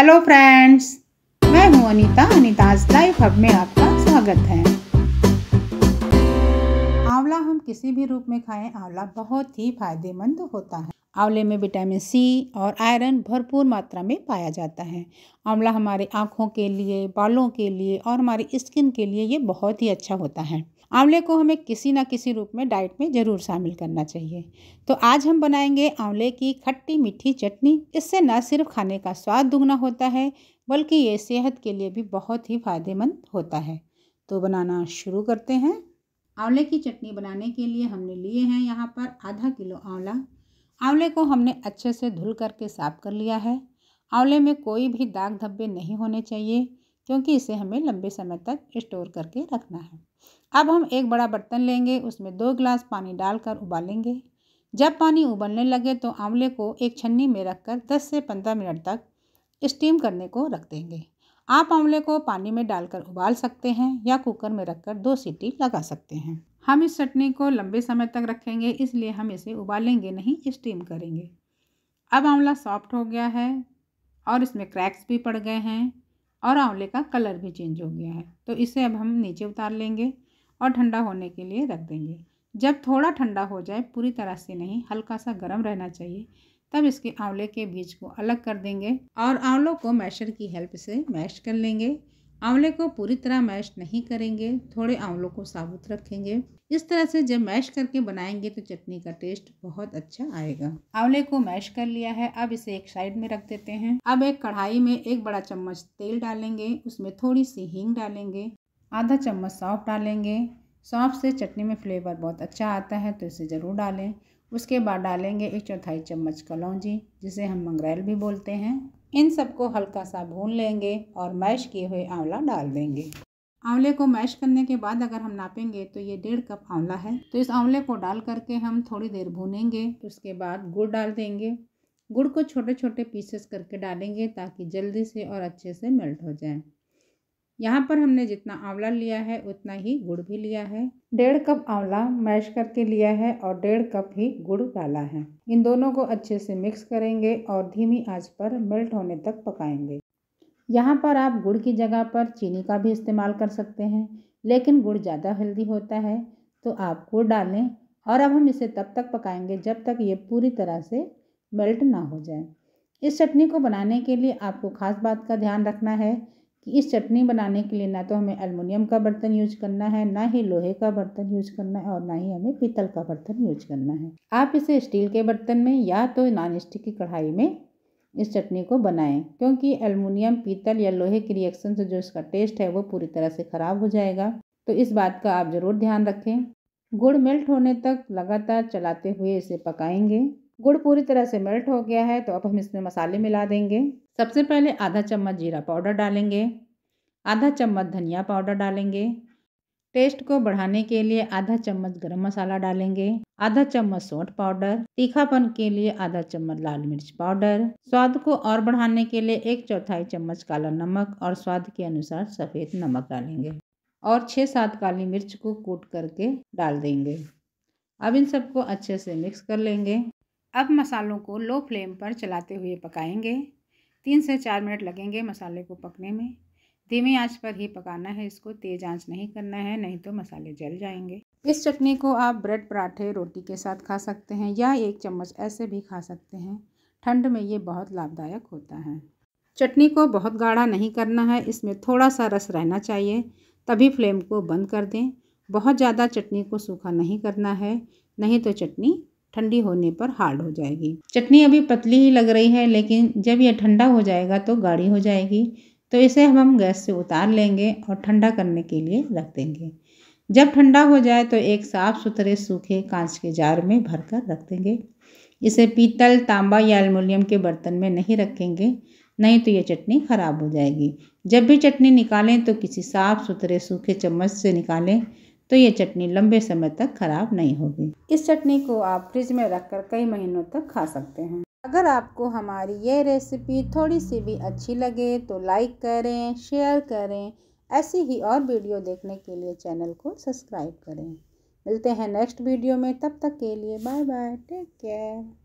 hello friends मैं हूं Anita अनीताज life hub में आपका स्वागत है आंवला हम किसी भी रूप में खाएं आंवला बहुत ही फायदेमंद होता है आंवले में विटामिन सी और आयरन भरपूर मात्रा में पाया जाता है आंवला हमारे आँखों के लिए बालों के लिए और हमारी स्किन के लिए ये बहुत ही अच्छा होता है आंवले को हमें किसी ना किसी रूप में डाइट में ज़रूर शामिल करना चाहिए तो आज हम बनाएंगे आंवले की खट्टी मीठी चटनी इससे न सिर्फ खाने का स्वाद दुगना होता है बल्कि ये सेहत के लिए भी बहुत ही फ़ायदेमंद होता है तो बनाना शुरू करते हैं आंवले की चटनी बनाने के लिए हमने लिए हैं यहाँ पर आधा किलो आंवला आंवले को हमने अच्छे से धुल करके साफ़ कर लिया है आंवले में कोई भी दाग धब्बे नहीं होने चाहिए क्योंकि इसे हमें लंबे समय तक स्टोर करके रखना है अब हम एक बड़ा बर्तन लेंगे उसमें दो गिलास पानी डालकर उबालेंगे जब पानी उबलने लगे तो आंवले को एक छन्नी में रखकर 10 से 15 मिनट तक स्टीम करने को रख देंगे आप आंवले को पानी में डालकर उबाल सकते हैं या कुकर में रखकर दो सीटी लगा सकते हैं हम इस चटनी को लंबे समय तक रखेंगे इसलिए हम इसे उबालेंगे नहीं स्टीम करेंगे अब आंवला सॉफ्ट हो गया है और इसमें क्रैक्स भी पड़ गए हैं और आंवले का कलर भी चेंज हो गया है तो इसे अब हम नीचे उतार लेंगे और ठंडा होने के लिए रख देंगे जब थोड़ा ठंडा हो जाए पूरी तरह से नहीं हल्का सा गर्म रहना चाहिए तब इसके आंवले के बीज को अलग कर देंगे और आंवलों को मैशर की हेल्प से मैश कर लेंगे आंवले को पूरी तरह मैश नहीं करेंगे थोड़े आंवलों को साबुत रखेंगे इस तरह से जब मैश करके बनाएंगे तो चटनी का टेस्ट बहुत अच्छा आएगा आंवले को मैश कर लिया है अब इसे एक साइड में रख देते हैं अब एक कढ़ाई में एक बड़ा चम्मच तेल डालेंगे उसमें थोड़ी सी हींग डालेंगे आधा चम्मच सौंफ डालेंगे सौंफ से चटनी में फ्लेवर बहुत अच्छा आता है तो इसे ज़रूर डालें उसके बाद डालेंगे एक चौथाई चम्मच कलौजी जिसे हम मंगरेल भी बोलते हैं इन सबको हल्का सा भून लेंगे और मैश किए हुए आंवला डाल देंगे आंवले को मैश करने के बाद अगर हम नापेंगे तो ये डेढ़ कप आंवला है तो इस आंवले को डाल करके हम थोड़ी देर भूनेंगे तो उसके बाद गुड़ डाल देंगे गुड़ को छोटे छोटे पीसेस करके डालेंगे ताकि जल्दी से और अच्छे से मेल्ट हो जाए यहाँ पर हमने जितना आंवला लिया है उतना ही गुड़ भी लिया है डेढ़ कप आंवला मैश करके लिया है और डेढ़ कप ही गुड़ डाला है इन दोनों को अच्छे से मिक्स करेंगे और धीमी आंच पर मेल्ट होने तक पकाएंगे यहाँ पर आप गुड़ की जगह पर चीनी का भी इस्तेमाल कर सकते हैं लेकिन गुड़ ज़्यादा हेल्दी होता है तो आप गुड़ डालें और अब हम इसे तब तक पकाएंगे जब तक ये पूरी तरह से मेल्ट ना हो जाए इस चटनी को बनाने के लिए आपको खास बात का ध्यान रखना है कि इस चटनी बनाने के लिए ना तो हमें अल्मोनियम का बर्तन यूज करना है ना ही लोहे का बर्तन यूज करना है और ना ही हमें पीतल का बर्तन यूज करना है आप इसे स्टील के बर्तन में या तो नॉन स्टिक की कढ़ाई में इस चटनी को बनाएं क्योंकि एलमिनियम पीतल या लोहे के रिएक्शन से जो इसका टेस्ट है वो पूरी तरह से ख़राब हो जाएगा तो इस बात का आप ज़रूर ध्यान रखें गुड़ मेल्ट होने तक लगातार चलाते हुए इसे पकाएंगे गुड़ पूरी तरह से मेल्ट हो गया है तो अब हम इसमें मसाले मिला देंगे सबसे पहले आधा चम्मच जीरा पाउडर डालेंगे आधा चम्मच धनिया पाउडर डालेंगे टेस्ट को बढ़ाने के लिए आधा चम्मच गरम मसाला डालेंगे आधा चम्मच सौंठ पाउडर तीखापन के लिए आधा चम्मच लाल मिर्च पाउडर स्वाद को और बढ़ाने के लिए एक चौथाई चम्मच काला नमक और स्वाद के अनुसार सफ़ेद नमक डालेंगे और छः सात काली मिर्च को कूट करके डाल देंगे अब इन सबको अच्छे से मिक्स कर लेंगे अब मसालों को लो फ्लेम पर चलाते हुए पकाएंगे तीन से चार मिनट लगेंगे मसाले को पकने में धीमी आंच पर ही पकाना है इसको तेज़ आंच नहीं करना है नहीं तो मसाले जल जाएंगे इस चटनी को आप ब्रेड पराठे रोटी के साथ खा सकते हैं या एक चम्मच ऐसे भी खा सकते हैं ठंड में ये बहुत लाभदायक होता है चटनी को बहुत गाढ़ा नहीं करना है इसमें थोड़ा सा रस रहना चाहिए तभी फ्लेम को बंद कर दें बहुत ज़्यादा चटनी को सूखा नहीं करना है नहीं तो चटनी ठंडी होने पर हार्ड हो जाएगी चटनी अभी पतली ही लग रही है लेकिन जब यह ठंडा हो जाएगा तो गाढ़ी हो जाएगी तो इसे हम हम गैस से उतार लेंगे और ठंडा करने के लिए रख देंगे जब ठंडा हो जाए तो एक साफ सुथरे सूखे कांच के जार में भर कर रख देंगे इसे पीतल तांबा या एल्युमिनियम के बर्तन में नहीं रखेंगे नहीं तो यह चटनी ख़राब हो जाएगी जब भी चटनी निकालें तो किसी साफ़ सुथरे सूखे चम्मच से निकालें तो ये चटनी लंबे समय तक ख़राब नहीं होगी इस चटनी को आप फ्रिज में रख कर कई महीनों तक खा सकते हैं अगर आपको हमारी ये रेसिपी थोड़ी सी भी अच्छी लगे तो लाइक करें शेयर करें ऐसी ही और वीडियो देखने के लिए चैनल को सब्सक्राइब करें मिलते हैं नेक्स्ट वीडियो में तब तक के लिए बाय बाय टेक केयर